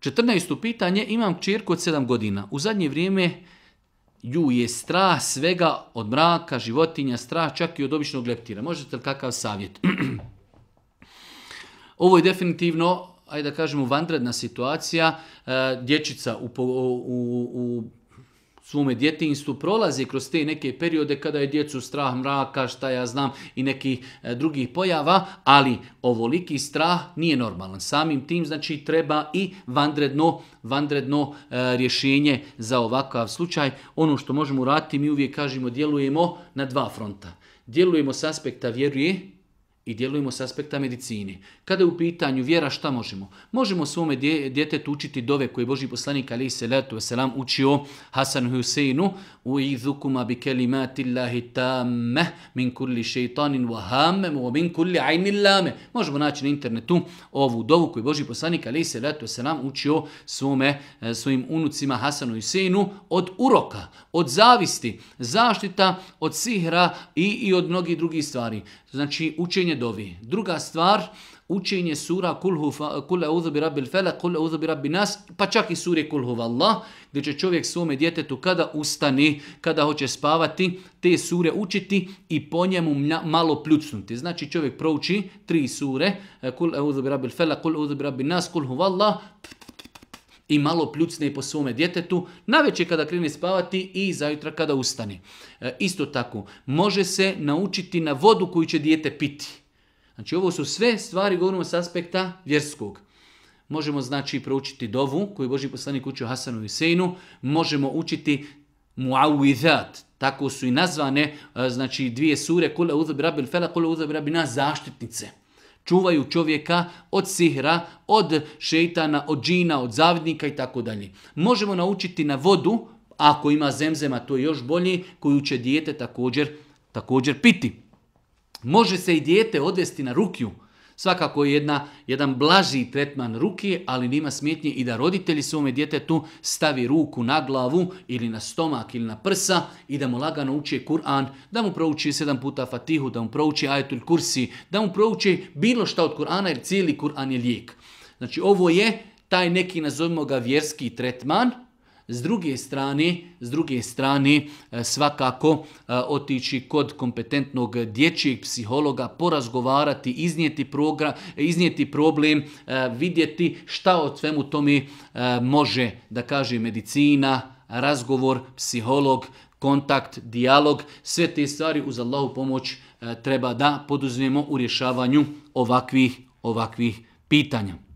14. pitanje, imam čirku od 7 godina. U zadnje vrijeme ju je strah svega od mraka, životinja, strah čak i od običnog leptira. Možete li kakav savjet? Ovo je definitivno, ajde da kažemo, vandredna situacija. E, dječica u, u svome djetinstvu prolazi kroz te neke periode kada je djecu strah mraka, šta ja znam, i nekih e, drugih pojava, ali ovoliki strah nije normalan. Samim tim znači treba i vandredno vandredno e, rješenje za ovakav slučaj. Ono što možemo uraditi, mi uvijek kažemo, djelujemo na dva fronta. Djelujemo s aspekta vjeruje, i djelujemo s aspekta medicine. Kada je u pitanju vjera, šta možemo? Možemo svome djetetu učiti dove koje je Boži poslanik ali se letu selam učio Hasan Huseinu u izukuma bi Allahi tamme min kulli šeitanin min kulli lame. Možemo naći na internetu ovu dovu koju je Boži poslanik ali se letu selam učio svome, e, svojim unucima Hasanu Huseinu od uroka, od zavisti, zaštita od sihra i, i od mnogih drugih stvari. Znači učenje dovi. Druga stvar, učenje sura kulhu kul bi kul nas, pa čak i sure kulhu vallah, gdje će čovjek svome djetetu kada ustani, kada hoće spavati, te sure učiti i po njemu malo pljucnuti. Znači čovjek prouči tri sure, e, kul auzu rabbil kul nas, vallah, i malo pljucne po svome djetetu, navečer kada krene spavati i zajutra kada ustane. E, isto tako, može se naučiti na vodu koju će dijete piti. Znači ovo su sve stvari, govorimo s aspekta vjerskog. Možemo znači proučiti dovu koju je Boži poslanik učio Hasanu i Sejnu, možemo učiti muawidat, tako su i nazvane e, znači dvije sure kule uzab rabil fela, kule uzab na zaštitnice. Čuvaju čovjeka od sihra, od šeitana, od džina, od zavidnika i tako dalje. Možemo naučiti na vodu, ako ima zemzema to je još bolje, koju će dijete također, također piti. Može se i dijete odvesti na rukiju. Svakako je jedna, jedan blaži tretman ruke, ali nima smjetnje i da roditelji svome djetetu stavi ruku na glavu ili na stomak ili na prsa i da mu lagano uči Kur'an, da mu prouči sedam puta Fatihu, da mu prouči ajatul Kursi, da mu prouči bilo šta od Kur'ana jer cijeli Kur'an je lijek. Znači ovo je taj neki, nazovimo ga, vjerski tretman, s druge strane, s druge strane e, svakako e, otići kod kompetentnog dječjeg psihologa, porazgovarati, iznijeti, program, iznijeti problem, e, vidjeti šta od svemu tome može da kaže medicina, razgovor, psiholog, kontakt, dijalog, sve te stvari uz Allahu pomoć treba da poduzmemo u rješavanju ovakvih ovakvih pitanja.